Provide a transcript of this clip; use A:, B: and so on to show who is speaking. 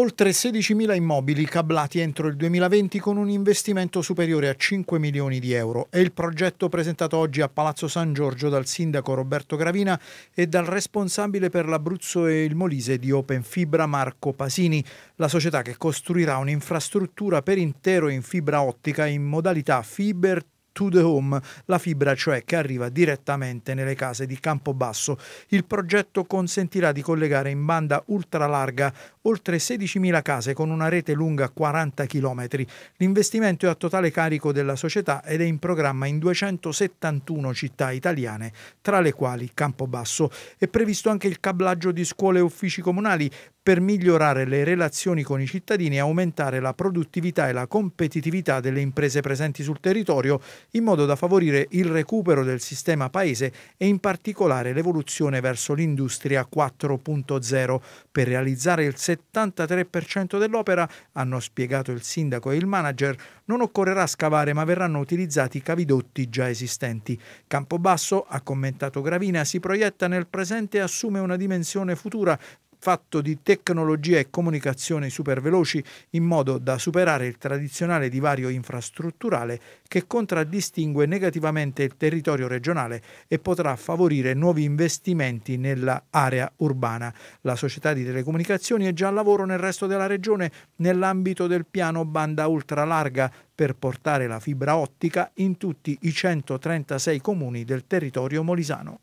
A: Oltre 16.000 immobili cablati entro il 2020 con un investimento superiore a 5 milioni di euro. È il progetto presentato oggi a Palazzo San Giorgio dal sindaco Roberto Gravina e dal responsabile per l'Abruzzo e il Molise di Open Fibra Marco Pasini, la società che costruirà un'infrastruttura per intero in fibra ottica in modalità Fiber to the home, la fibra cioè che arriva direttamente nelle case di Campobasso. Il progetto consentirà di collegare in banda ultralarga oltre 16.000 case con una rete lunga 40 km. L'investimento è a totale carico della società ed è in programma in 271 città italiane, tra le quali Campobasso. È previsto anche il cablaggio di scuole e uffici comunali per migliorare le relazioni con i cittadini e aumentare la produttività e la competitività delle imprese presenti sul territorio in modo da favorire il recupero del sistema paese e in particolare l'evoluzione verso l'industria 4.0. Per realizzare il 73% dell'opera, hanno spiegato il sindaco e il manager, non occorrerà scavare ma verranno utilizzati cavidotti già esistenti. Campobasso, ha commentato Gravina, si proietta nel presente e assume una dimensione futura fatto di tecnologia e comunicazione superveloci in modo da superare il tradizionale divario infrastrutturale che contraddistingue negativamente il territorio regionale e potrà favorire nuovi investimenti nell'area urbana. La società di telecomunicazioni è già al lavoro nel resto della regione nell'ambito del piano banda ultralarga per portare la fibra ottica in tutti i 136 comuni del territorio molisano.